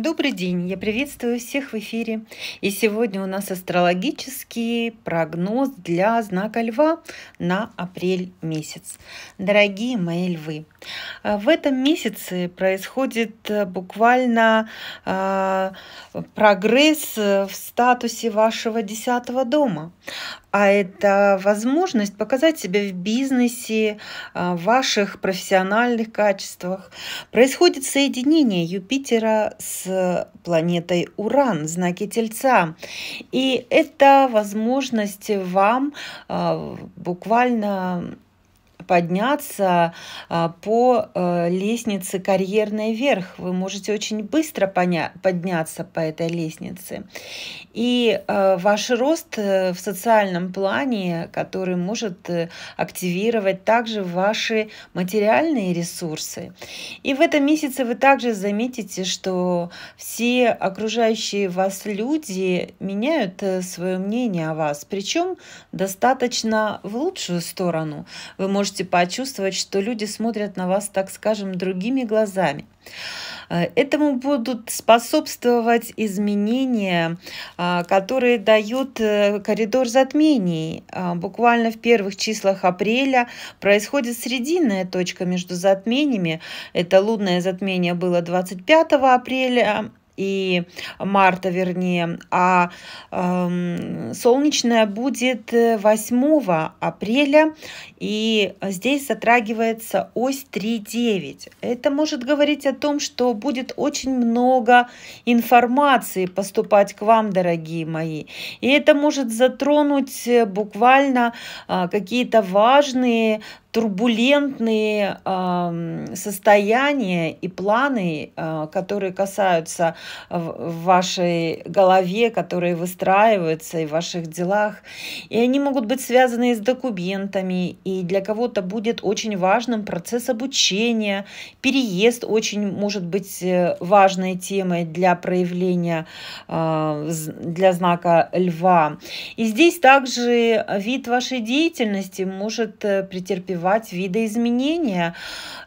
Добрый день, я приветствую всех в эфире. И сегодня у нас астрологический прогноз для знака Льва на апрель месяц. Дорогие мои львы, э, в этом месяце происходит э, буквально э, прогресс в статусе вашего десятого дома а это возможность показать себя в бизнесе, в а, ваших профессиональных качествах. Происходит соединение Юпитера с планетой Уран знаки Тельца. И это возможность вам а, буквально подняться а, по э, лестнице карьерной вверх. Вы можете очень быстро подняться по этой лестнице. И э, ваш рост э, в социальном плане, который может активировать также ваши материальные ресурсы. И в этом месяце вы также заметите, что все окружающие вас люди меняют свое мнение о вас, причем достаточно в лучшую сторону. Вы можете можете почувствовать, что люди смотрят на вас, так скажем, другими глазами. Э, этому будут способствовать изменения, а, которые дают э, коридор затмений. А, буквально в первых числах апреля происходит срединная точка между затмениями. Это лунное затмение было 25 апреля, и марта, вернее, а э, солнечная будет 8 э, апреля, и здесь затрагивается ось 3.9. Это может говорить о том, что будет очень много информации поступать к вам, дорогие мои, и это может затронуть э, буквально э, какие-то важные турбулентные э, состояния и планы, э, которые касаются в вашей голове, которые выстраиваются и в ваших делах. И они могут быть связаны с документами, и для кого-то будет очень важным процесс обучения. Переезд очень может быть э, важной темой для проявления, э, для знака льва. И здесь также вид вашей деятельности может э, претерпевать развивать видоизменения.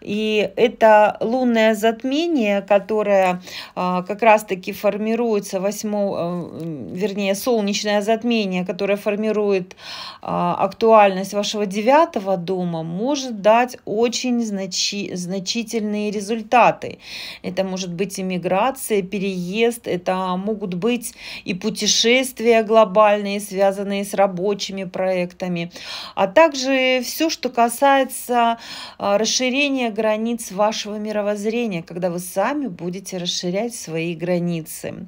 И это лунное затмение, которое а, как раз-таки формируется 8, э, вернее, солнечное затмение, которое формирует а, актуальность вашего девятого дома, может дать очень значи, значительные результаты. Это может быть иммиграция, переезд, это могут быть и путешествия глобальные, связанные с рабочими проектами, а также все, что касается касается а, расширения границ вашего мировоззрения, когда вы сами будете расширять свои границы.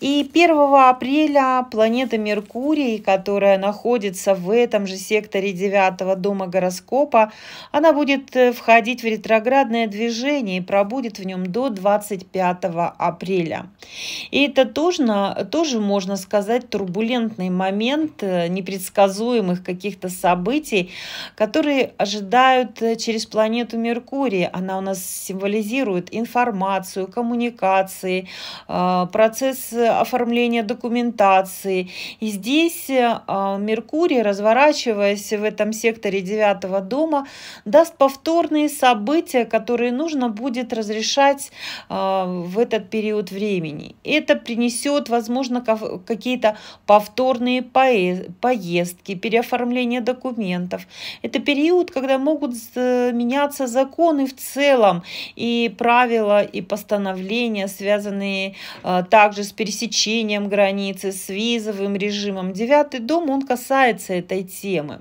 И 1 апреля планета Меркурий, которая находится в этом же секторе 9 дома гороскопа, она будет э, входить в ретроградное движение и пробудет в нем до 25 апреля. И это тоже, тоже можно сказать, турбулентный момент э, непредсказуемых каких-то событий, которые ожидают э, через планету Меркурий. Она у нас символизирует информацию, коммуникации, э, процесс э, оформления документации. И здесь а, Меркурий, разворачиваясь в этом секторе девятого дома, даст повторные события, которые нужно будет разрешать в этот период времени. Это принесет, возможно, какие-то повторные поездки, переоформление документов. Это период, когда могут э, меняться законы в целом и правила и постановления, связанные э, также с пересечением границы, с визовым режимом. Девятый дом, он касается этой темы.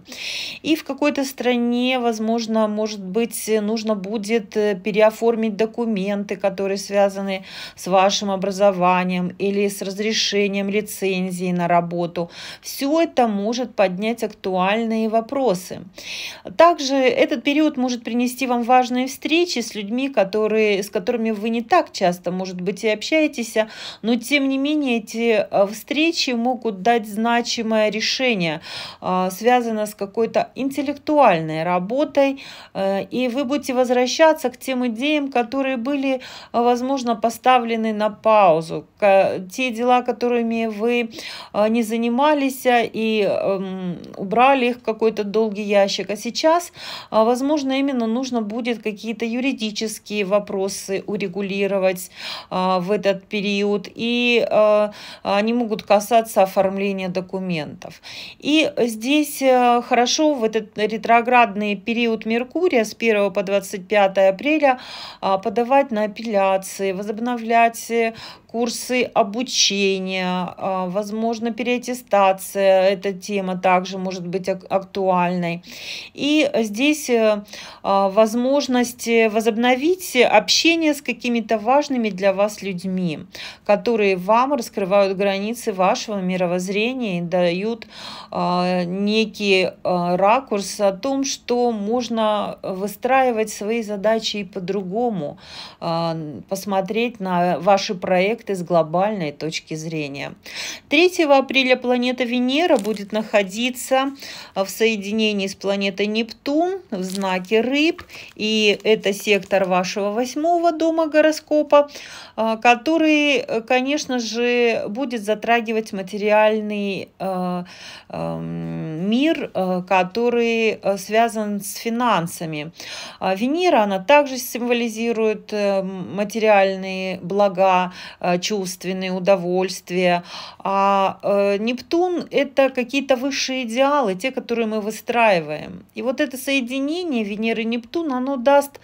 И в какой-то стране, возможно, может быть, нужно будет э, переоформить документы, которые связаны с вашим образованием или с разрешением лицензии на работу. Все это может поднять актуальные вопросы. Так. Также этот период может принести вам важные встречи с людьми, которые, с которыми вы не так часто, может быть, и общаетесь, но тем не менее эти э, встречи могут дать значимое решение, э, связанное с какой-то интеллектуальной работой, э, и вы будете возвращаться к тем идеям, которые были, возможно, поставлены на паузу, те дела, которыми вы не занимались и эм, убрали их в какой-то долгий ящик, а сейчас сейчас, а, возможно, именно нужно будет какие-то юридические вопросы урегулировать а, в этот период, и а, они могут касаться оформления документов. И здесь хорошо в этот ретроградный период Меркурия с 1 по 25 апреля подавать на апелляции, возобновлять э, курсы обучения, а, возможно, переаттестация, эта тема также может быть актуальной. И здесь э, а, возможность возобновить общение с какими-то важными для вас людьми, которые вам раскрывают границы вашего мировоззрения и дают а, некий ракурс о том, что можно выстраивать свои задачи и по-другому, посмотреть на ваши проекты, аспекты с глобальной точки зрения. 3 апреля планета Венера будет находиться в соединении с планетой Нептун в знаке Рыб. И это сектор вашего восьмого дома гороскопа, э, который, э, конечно же, будет затрагивать материальный э, эм, мир, который связан с финансами. А Венера, она также символизирует материальные блага, чувственные удовольствия. А э, Нептун — это какие-то высшие идеалы, те, которые мы выстраиваем. И вот это соединение Венеры и Нептуна, оно даст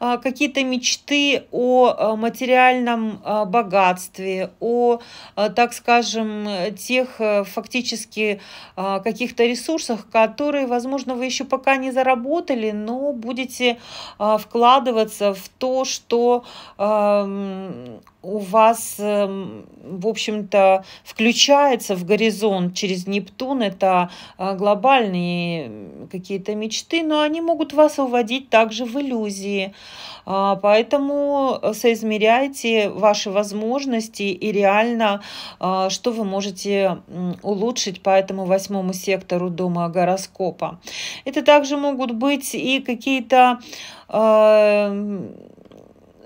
а, какие-то мечты о э, материальном а, богатстве, о, э, так скажем, тех фактически а, каких-то ресурсах, которые, возможно, вы еще пока не заработали, но будете вкладываться в то, что у вас, эм, в общем-то, включается в горизонт через Нептун, это э, глобальные какие-то мечты, но они могут вас уводить также в иллюзии. А, поэтому э, соизмеряйте ваши возможности и реально, э, что вы можете улучшить по этому восьмому сектору дома гороскопа. Это также могут быть и какие-то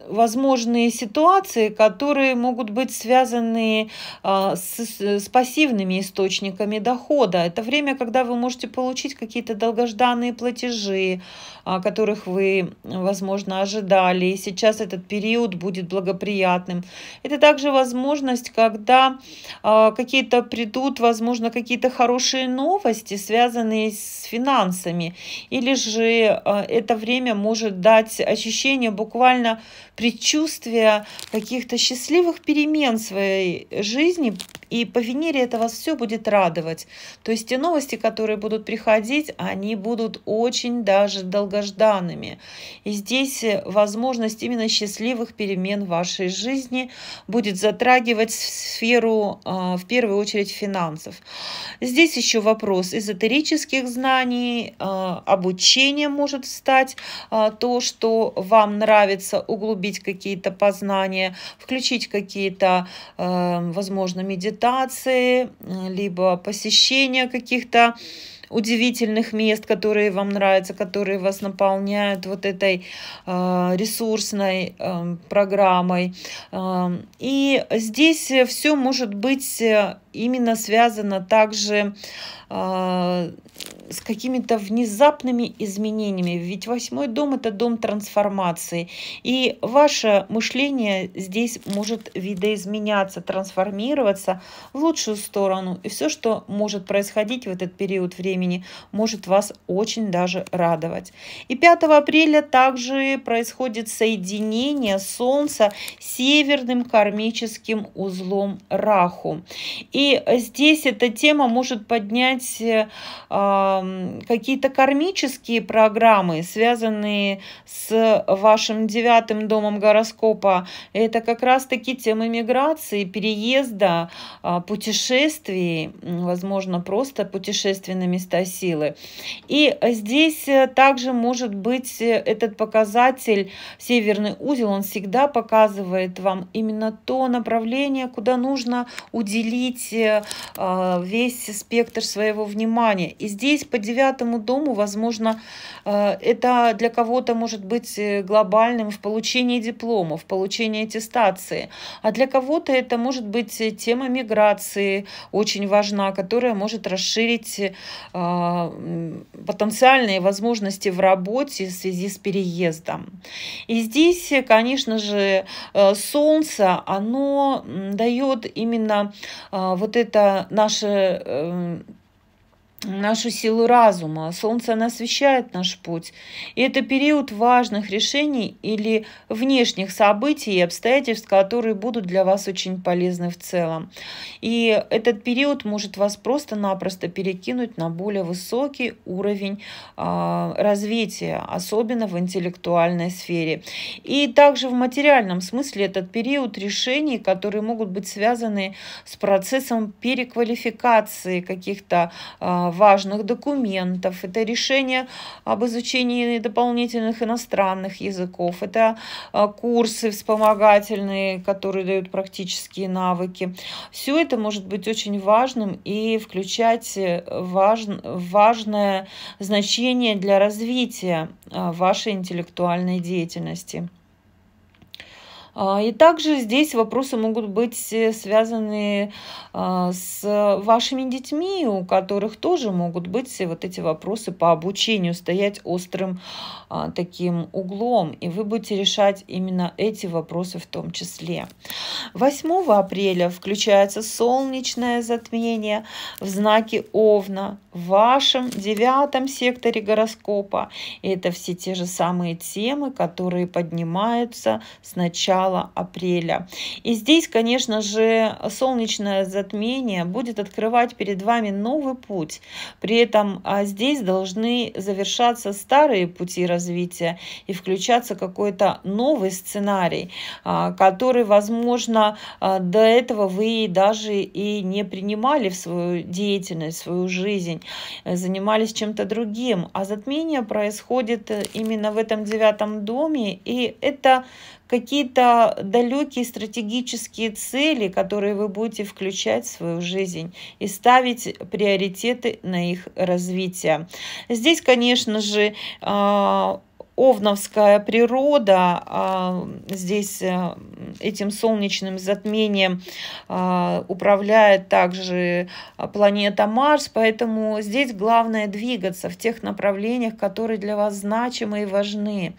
возможные ситуации, которые могут быть связаны а, с, с пассивными источниками дохода. Это время, когда вы можете получить какие-то долгожданные платежи, а, которых вы, возможно, ожидали. И сейчас этот период будет благоприятным. Это также возможность, когда а, какие-то придут, возможно, какие-то хорошие новости, связанные с финансами. Или же это время может дать ощущение буквально предчувствие каких-то счастливых перемен в своей жизни и по Венере это вас все будет радовать. То есть те новости, которые будут приходить, они будут очень даже долгожданными. И здесь э, возможность именно счастливых перемен в вашей жизни будет затрагивать сферу, а, в первую очередь, финансов. Здесь еще вопрос эзотерических знаний, а, обучение может стать а, то, что вам нравится, углубить какие-то познания, включить какие-то, возможно, медитации, медитации, либо посещения каких-то удивительных мест, которые вам нравятся, которые вас наполняют вот этой а, ресурсной эм, программой. Эм, и здесь все может быть э, именно связано также а, с какими-то внезапными изменениями. Ведь восьмой дом – это дом трансформации. И ваше мышление здесь может видоизменяться, трансформироваться в лучшую сторону. И все, что может происходить в этот период времени, может вас очень даже радовать. И 5 апреля также происходит соединение Солнца с северным кармическим узлом Раху. И здесь эта тема может поднять э, какие-то кармические программы, связанные с вашим девятым домом гороскопа. Это как раз-таки темы миграции, переезда, а, путешествий, возможно, просто путешествий на места силы. И здесь э, также может быть э, этот показатель, северный узел, он всегда показывает вам именно то направление, куда нужно уделить э, а, весь спектр своего внимания. И здесь по девятому дому, возможно, э, это для кого-то может быть э, глобальным в получении диплома, в получении аттестации, а для кого-то это может быть э, тема миграции очень важна, которая может расширить потенциальные возможности в работе в связи с переездом. И здесь, конечно же, солнце, оно дает именно вот это наше нашу силу разума. Солнце освещает наш путь. И это период важных решений или внешних событий и обстоятельств, которые будут для вас очень полезны в целом. И этот период может вас просто-напросто перекинуть на более высокий уровень э, развития, особенно в интеллектуальной сфере. И также в материальном смысле этот период решений, которые могут быть связаны с процессом переквалификации каких-то э, важных документов, это решение об изучении дополнительных иностранных языков, это а, курсы вспомогательные, которые дают практические навыки. Все это может быть очень важным и включать э, важ, важное значение для развития а, вашей интеллектуальной деятельности. А, и также здесь вопросы могут быть э, связаны а, с вашими детьми, у которых тоже могут быть вот эти вопросы по обучению, стоять острым а, таким углом, и вы будете решать именно эти вопросы в том числе. 8 апреля включается солнечное затмение в знаке Овна в вашем девятом секторе гороскопа. И это все те же самые темы, которые поднимаются сначала начала апреля. И здесь, конечно же, солнечное затмение будет открывать перед вами новый путь. При этом а, здесь должны завершаться старые пути развития и включаться какой-то новый сценарий, а, который, возможно, а, до этого вы даже и не принимали в свою деятельность, в свою жизнь, э, занимались чем-то другим. А затмение происходит э, именно в этом девятом доме, и это какие-то далекие стратегические цели, которые вы будете включать в свою жизнь и ставить приоритеты на их развитие. Здесь, конечно же, а, Овновская природа а, здесь э, этим солнечным затмением а, управляет также а, планета Марс, поэтому здесь главное двигаться в тех направлениях, которые для вас значимы и важны.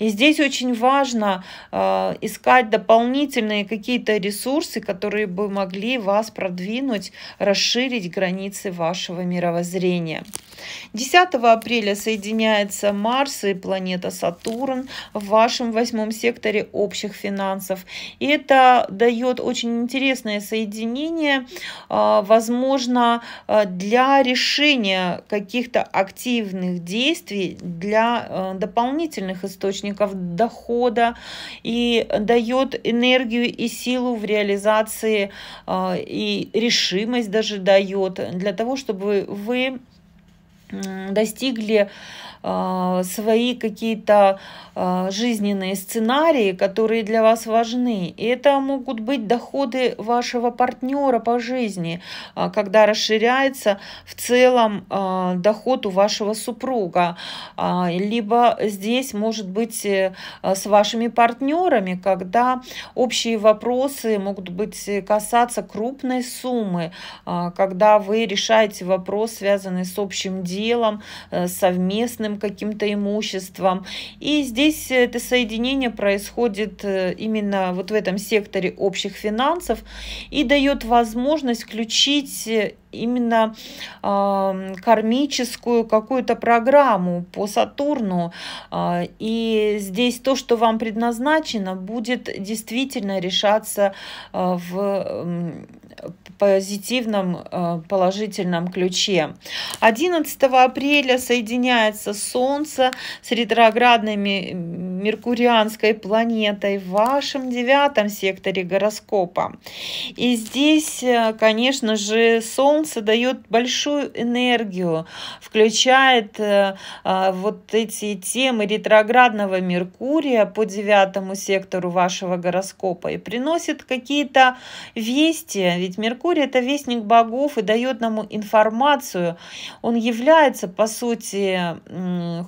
И здесь очень важно искать дополнительные какие-то ресурсы, которые бы могли вас продвинуть, расширить границы вашего мировоззрения. 10 апреля соединяется Марс и планета Сатурн в вашем восьмом секторе общих финансов. И это дает очень интересное соединение, а, возможно, а, для решения каких-то активных действий, для а, дополнительных источников дохода и дает энергию и силу в реализации и решимость даже дает для того, чтобы вы достигли Э, свои какие-то э, жизненные сценарии, которые для вас важны. И это могут быть доходы вашего партнера по жизни, э, когда расширяется в целом доход у вашего супруга. Либо здесь может быть с вашими партнерами, когда общие вопросы могут быть касаться крупной суммы, когда вы решаете вопрос, связанный с общим делом, совместным ценным каким-то имуществом. И здесь это соединение происходит э, именно вот в этом секторе общих финансов и дает возможность включить э, именно э, кармическую какую-то программу по Сатурну. Э, и здесь то, что вам предназначено, будет действительно решаться э, в позитивном, э, положительном ключе. 11 апреля соединяется Солнце с ретроградной меркурианской планетой в вашем девятом секторе гороскопа. И здесь, э, конечно же, Солнце дает большую энергию, включает э, вот эти темы ретроградного Меркурия по девятому сектору вашего гороскопа и приносит какие-то вести, ведь Меркурий Меркурий – это вестник богов и дает нам информацию. Он является, по сути,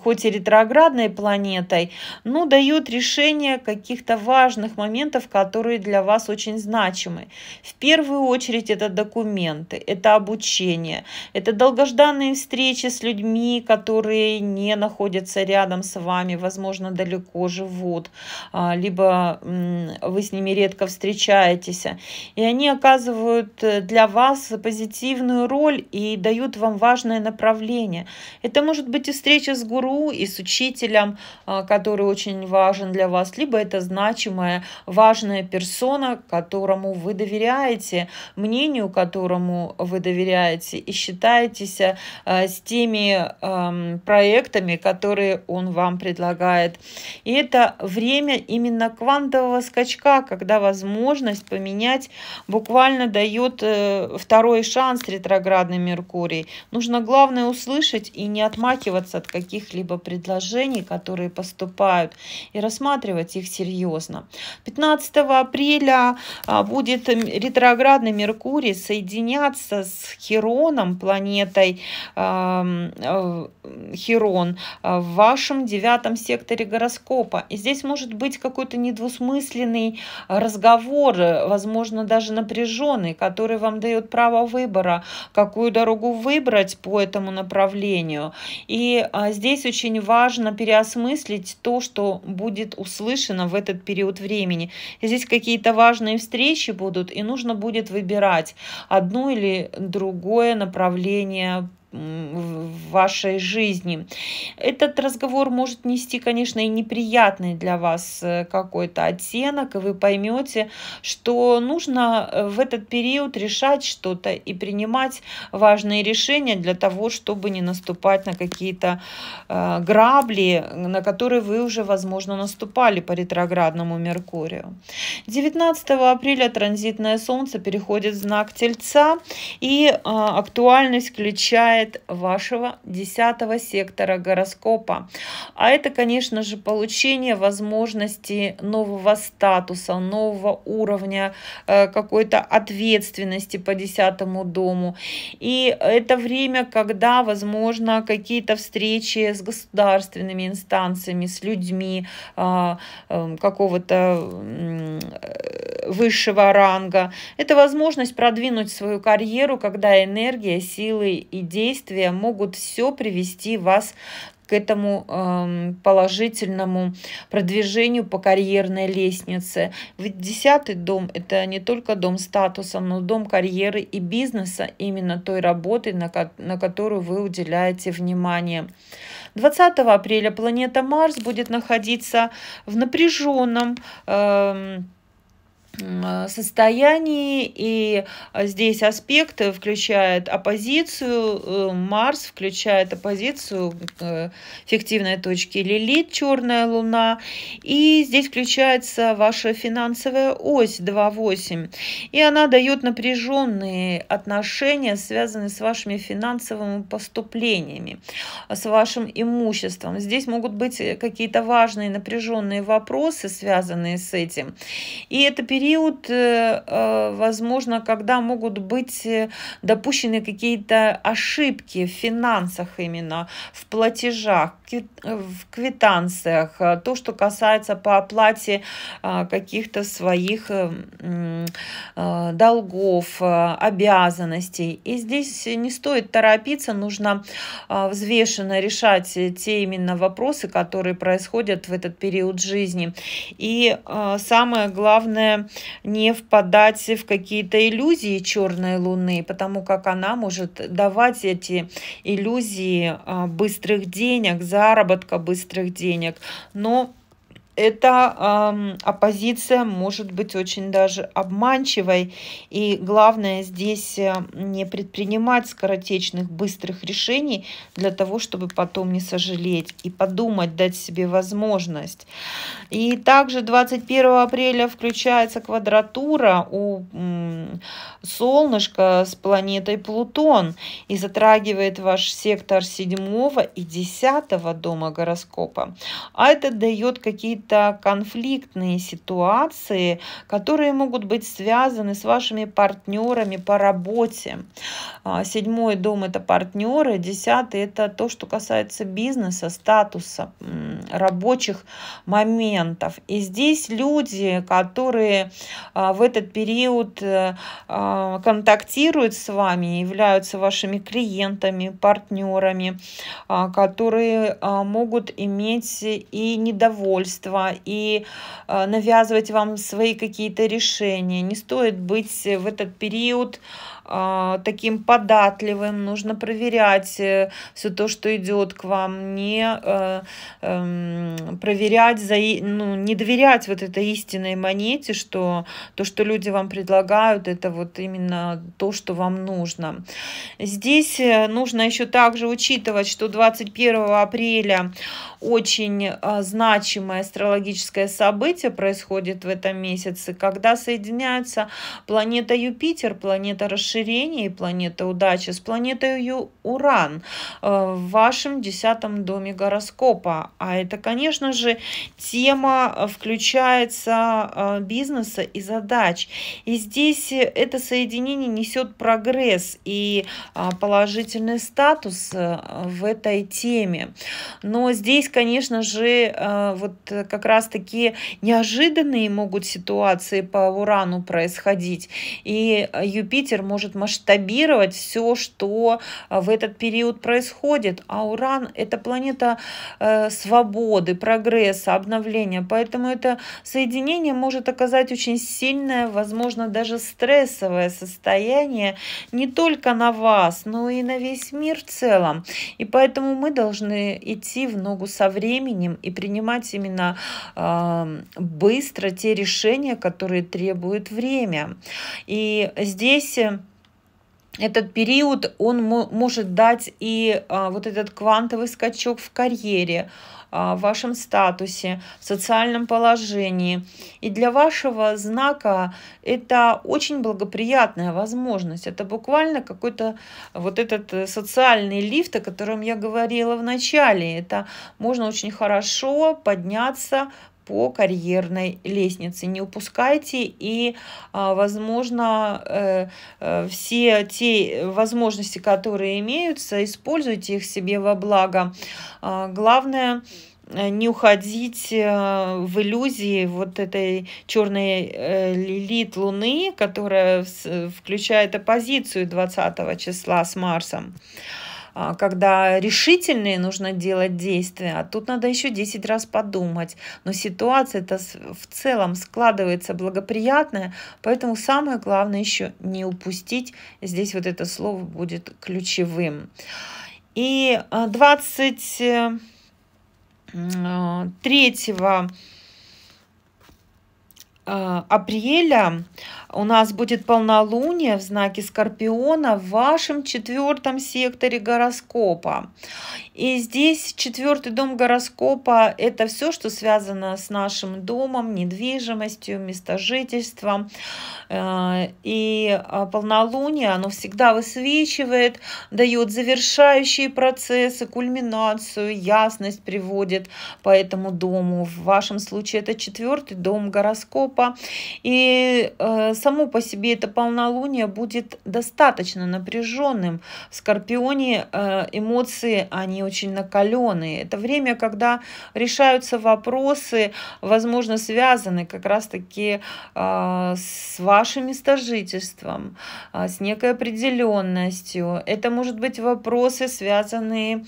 хоть и ретроградной планетой, но дает решение каких-то важных моментов, которые для вас очень значимы. В первую очередь это документы, это обучение, это долгожданные встречи с людьми, которые не находятся рядом с вами, возможно, далеко живут, а, либо вы с ними редко встречаетесь. И они оказывают э, для вас позитивную роль и дают вам важное направление. Это может быть и встреча с гуру, и с учителем, а, который очень важен для вас, либо это значимая, важная персона, которому вы доверяете, мнению которому вы доверяете, и считаетесь а, с теми проектами, которые он вам предлагает. И это время именно квантового скачка, когда возможность поменять буквально дает Э, второй шанс ретроградный Меркурий. Нужно главное услышать и не отмахиваться от каких-либо предложений, которые поступают, и рассматривать их серьезно. 15 апреля а, будет ретроградный Меркурий соединяться с Хероном, планетой э, Херон, а, в вашем девятом секторе гороскопа. И здесь может быть какой-то недвусмысленный разговор, э, возможно, даже напряженный, который который вам дает право выбора, какую дорогу выбрать по этому направлению. И а, здесь очень важно переосмыслить то, что будет услышано в этот период времени. Здесь какие-то важные встречи будут, и нужно будет выбирать одно или другое направление в вашей жизни. Этот разговор может нести, конечно, и неприятный для вас э, какой-то оттенок, и вы поймете, что нужно э, в этот период решать что-то и принимать важные решения для того, чтобы не наступать на какие-то э, грабли, на которые вы уже, возможно, наступали по ретроградному Меркурию. 19 апреля транзитное Солнце переходит в знак Тельца, и актуальность включает сайт вашего 10 сектора гороскопа. А это, конечно же, получение возможности нового статуса, нового уровня, э, какой-то ответственности по 10 дому. И это время, когда, возможно, какие-то встречи с государственными инстанциями, с людьми э, э, какого-то высшего ранга. Это возможность продвинуть свою карьеру, когда энергия, силы и действия действия могут все привести вас к этому э, положительному продвижению по карьерной лестнице. Ведь десятый дом – это не только дом статуса, но дом карьеры и бизнеса, именно той работы, на, ко на которую вы уделяете внимание. 20 апреля планета Марс будет находиться в напряженном э, Э, состоянии, и э, здесь аспекты включает оппозицию, э, Марс включает оппозицию фиктивной точки Лилит, черная луна, и здесь включается ваша финансовая ось 2.8, и она дает напряженные отношения, связанные с вашими финансовыми поступлениями, с вашим имуществом. Здесь могут быть какие-то важные напряженные вопросы, связанные с этим, и это период период, э, э, возможно, когда могут быть э, допущены какие-то ошибки в финансах именно, в платежах, в квитанциях, э, то, что касается по оплате э, каких-то своих э, долгов, обязанностей. И здесь не стоит торопиться, нужно взвешенно решать те именно вопросы, которые происходят в этот период жизни. И самое главное, не впадать в какие-то иллюзии черной луны, потому как она может давать эти иллюзии быстрых денег, заработка быстрых денег. Но эта эм, оппозиция может быть очень даже обманчивой. И главное здесь э, не предпринимать скоротечных, быстрых решений для того, чтобы потом не сожалеть и подумать, дать себе возможность. И также 21 апреля включается квадратура у м, солнышка с планетой Плутон и затрагивает ваш сектор 7 и 10 дома гороскопа. А это дает какие-то какие-то конфликтные ситуации, которые могут быть связаны с вашими партнерами по работе. А, седьмой дом – это партнеры, десятый – это то, что касается бизнеса, статуса, рабочих моментов. И здесь люди, которые а, в этот период э, а, контактируют с вами, являются вашими клиентами, партнерами, которые могут иметь и недовольство, этого и э, навязывать вам свои какие-то решения. Не стоит быть в этот период а, таким податливым, нужно проверять э, все то, что идет к вам, не э, эм, проверять, за, ну, не доверять вот этой истинной монете, что то, что люди вам предлагают, это вот именно то, что вам нужно. Здесь э, нужно еще также учитывать, что 21 апреля очень значимое астрологическое событие происходит в этом месяце, когда соединяются планета Юпитер, планета расширения, расширении планеты удачи с планетой Уран э, в вашем десятом доме гороскопа. А это, конечно же, тема э, включается э, бизнеса и задач. И здесь это соединение несет прогресс и положительный статус в этой теме. Но здесь, конечно же, вот как раз-таки неожиданные могут ситуации по Урану происходить. И Юпитер может может масштабировать все, что э, в этот период происходит. А Уран – это планета э, свободы, прогресса, обновления. Поэтому это соединение может оказать очень сильное, возможно, даже стрессовое состояние не только на вас, но и на весь мир в целом. И поэтому мы должны идти в ногу со временем и принимать именно эм, быстро те решения, которые требуют время. И здесь э, этот период, он может дать и а, вот этот квантовый скачок в карьере, а, в вашем статусе, в социальном положении. И для вашего знака это очень благоприятная возможность. Это буквально какой-то вот этот э, социальный лифт, о котором я говорила в начале. Это можно очень хорошо подняться по карьерной лестнице. Не упускайте и, а, возможно, э, э, все те возможности, которые имеются, используйте их себе во благо. А, главное э, не уходить в иллюзии вот этой черной лилит Луны, которая включает оппозицию 20 числа с Марсом. А, когда решительные нужно делать действия, а тут надо еще 10 раз подумать. Но ситуация-то в целом складывается благоприятная, поэтому самое главное еще не упустить. Здесь вот это слово будет ключевым. И 23 а, э, а, апреля у нас будет полнолуние в знаке Скорпиона в вашем четвертом секторе гороскопа. И здесь четвертый дом гороскопа – это все, что связано с нашим домом, недвижимостью, местожительством. Э, и а, полнолуние, оно всегда высвечивает, дает завершающие процессы, кульминацию, ясность приводит по этому дому. В вашем случае это четвертый дом гороскопа. И с э, само по себе это полнолуние будет достаточно напряженным. В Скорпионе э, эмоции, они очень накаленные. Это время, когда решаются вопросы, возможно, связанные как раз-таки э, с вашим местожительством, э, с некой определенностью. Это может быть вопросы, связанные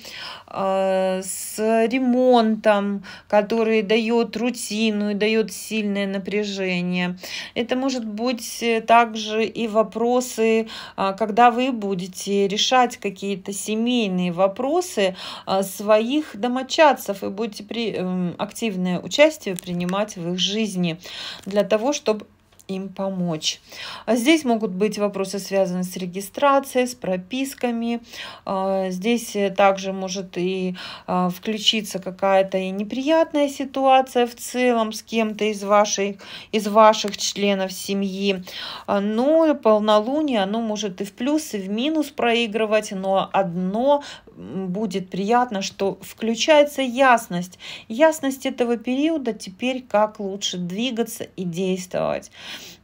с ремонтом, который дает рутину и дает сильное напряжение. Это может быть быть э, также и вопросы, а, когда вы будете решать какие-то семейные вопросы а, своих домочадцев и будете при, эм, активное участие принимать в их жизни для того, чтобы им помочь. А здесь могут быть вопросы, связанные с регистрацией, с прописками. А, здесь э, также может и а, включиться какая-то и неприятная ситуация в целом с кем-то из, вашей, из ваших членов семьи. Но полнолуние, оно может и в плюс, и в минус проигрывать, но одно будет приятно, что включается ясность. Ясность этого периода теперь как лучше двигаться и действовать.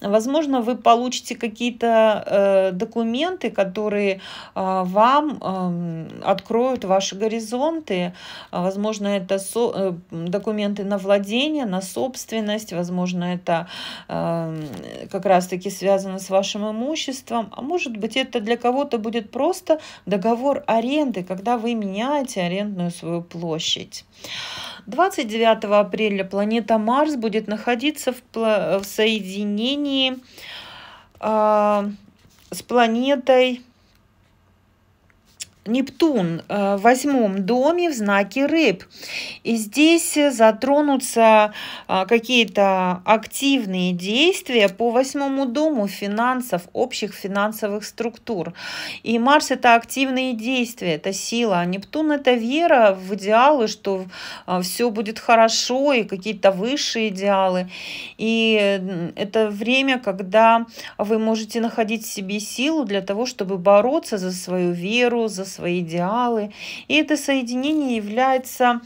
Возможно, вы получите какие-то э, документы, которые э, вам э, откроют ваши горизонты. Возможно, это со, э, документы на владение, на собственность. Возможно, это э, как раз-таки связано с вашим имуществом. А может быть, это для кого-то будет просто договор аренды, когда когда вы меняете арендную свою площадь. 29 апреля планета Марс будет находиться в, в соединении э, с планетой Нептун э, в восьмом доме в знаке рыб. И здесь э, затронутся э, какие-то активные действия по восьмому дому финансов, общих финансовых структур. И Марс – это активные действия, это сила. А Нептун – это вера в идеалы, что все будет хорошо, и какие-то высшие идеалы. И это время, когда вы можете находить в себе силу для того, чтобы бороться за свою веру, за свои идеалы. И это соединение является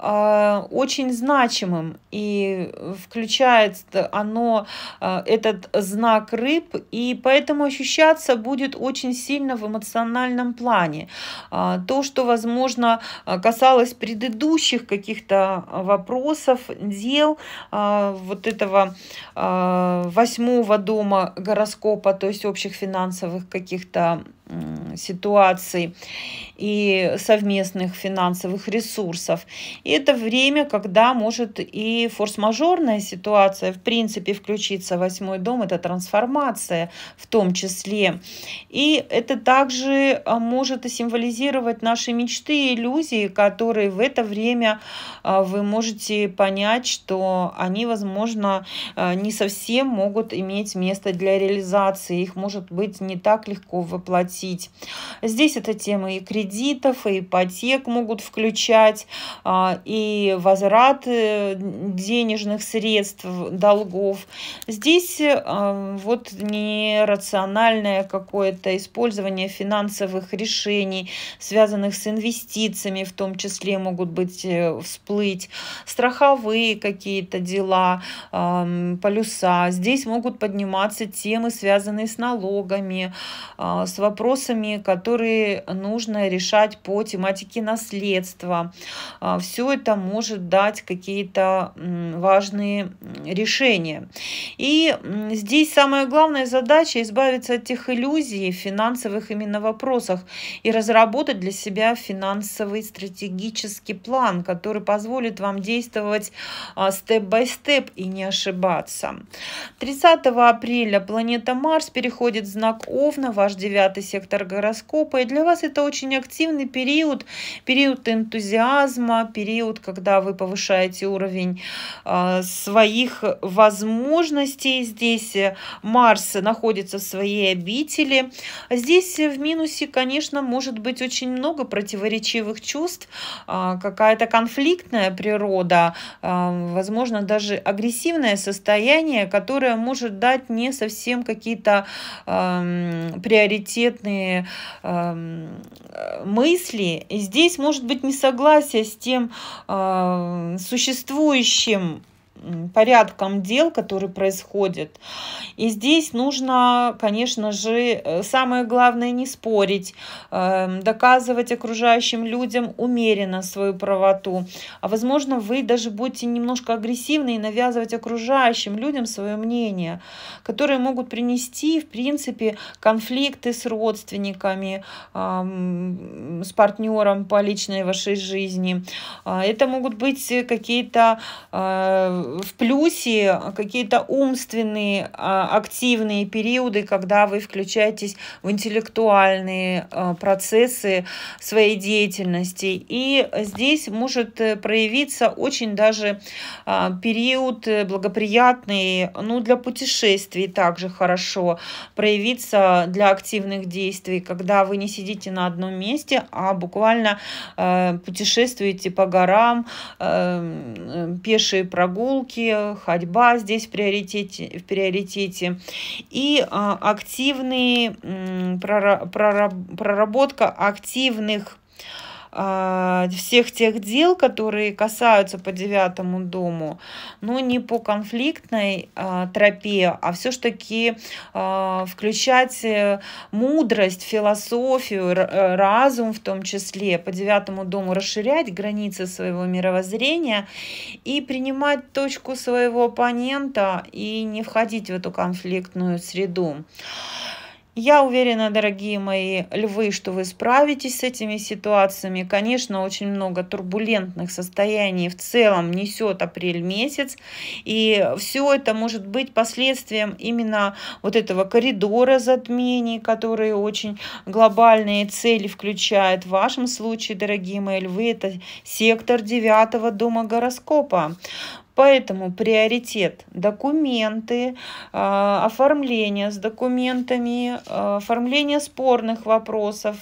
а, очень значимым, и включает оно а, этот знак рыб, и поэтому ощущаться будет очень сильно в эмоциональном плане. А, то, что, возможно, касалось предыдущих каких-то вопросов, дел, вот этого восьмого дома гороскопа, то есть общих финансовых каких-то ситуаций и совместных финансовых ресурсов. Это время, когда может и форс-мажорная ситуация, в принципе, включиться в восьмой дом, это трансформация в том числе. И это также а, может символизировать наши мечты и иллюзии, которые в это время а, вы можете понять, что они, возможно, а, не совсем могут иметь место для реализации, их может быть не так легко воплотить. Здесь эта тема и кредитов, и ипотек могут включать, и возврат э, денежных средств, долгов. Здесь э, вот нерациональное какое-то использование финансовых решений, связанных с инвестициями, в том числе могут быть э, всплыть страховые какие-то дела, полюса. Здесь могут подниматься темы, связанные с налогами, а, с вопросами, которые нужно решать по тематике наследства. А, Все это может дать какие-то важные решения. И здесь самая главная задача избавиться от тех иллюзий в финансовых именно вопросах и разработать для себя финансовый стратегический план, который позволит вам действовать степ-бай-степ и не ошибаться. 30 апреля планета Марс переходит в знак Овна, ваш девятый сектор гороскопа, и для вас это очень активный период, период энтузиазма, период период, когда вы повышаете уровень а, своих возможностей. Здесь э, Марс находится в своей обители. Здесь э, в минусе, конечно, может быть очень много противоречивых чувств, а, какая-то конфликтная природа, а, возможно, даже агрессивное состояние, которое может дать не совсем какие-то приоритетные э, мысли. И здесь может быть несогласие с тем, Э, существующим порядком дел, которые происходят. И здесь нужно, конечно же, э, самое главное не спорить, эм, доказывать окружающим людям умеренно свою правоту. А возможно, вы даже будете немножко агрессивны и навязывать окружающим людям свое мнение, которые могут принести, в принципе, конфликты с родственниками, с партнером по личной вашей жизни. А, это могут быть э, какие-то э, в плюсе какие-то умственные а, активные периоды, когда вы включаетесь в интеллектуальные а, процессы своей деятельности. И здесь может э, проявиться очень даже а, период благоприятный, ну, для путешествий также хорошо проявиться для активных действий, когда вы не сидите на одном месте, а буквально э, путешествуете по горам, э, пешие прогулки, прогулки, ходьба здесь в приоритете. В приоритете. И а, активные, проработка активных а, всех тех дел, которые касаются по девятому дому, но ну, не по конфликтной а, тропе, а все-таки а, включать э, мудрость, философию, э, разум в том числе по девятому дому, расширять границы своего мировоззрения и принимать точку своего оппонента и не входить в эту конфликтную среду. Я уверена, дорогие мои львы, что вы справитесь с этими ситуациями. Конечно, очень много турбулентных состояний в целом несет апрель месяц. И все это может быть последствием именно вот этого коридора затмений, которые очень глобальные цели включают. В вашем случае, дорогие мои львы, это сектор девятого дома гороскопа. Поэтому приоритет документы, а, оформление с документами, а, оформление спорных вопросов,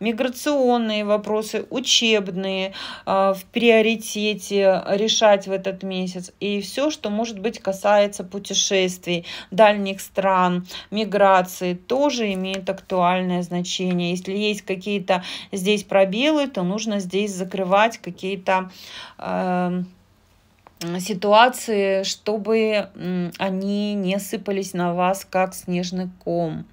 миграционные вопросы, учебные а, в приоритете решать в этот месяц. И все, что может быть касается путешествий, дальних стран, миграции, тоже имеет актуальное значение. Если есть какие-то здесь пробелы, то нужно здесь закрывать какие-то... Э, ситуации, чтобы они не сыпались на вас, как снежный ком.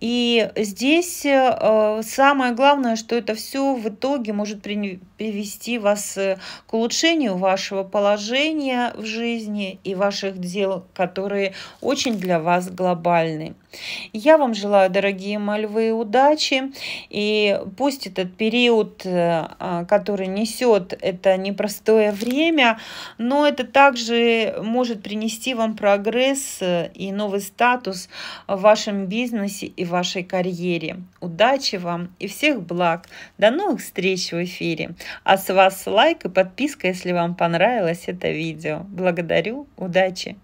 И здесь э, самое главное, что это все в итоге может привести вас э, к улучшению вашего положения в жизни и ваших дел, которые очень для вас глобальны. Я вам желаю, дорогие мои львы, удачи. И пусть этот период, э, который несет это непростое время, но это также может принести вам прогресс э, и новый статус в вашем бизнесе и вашей карьере. Удачи вам и всех благ. До новых встреч в эфире. А с вас лайк и подписка, если вам понравилось это видео. Благодарю. Удачи.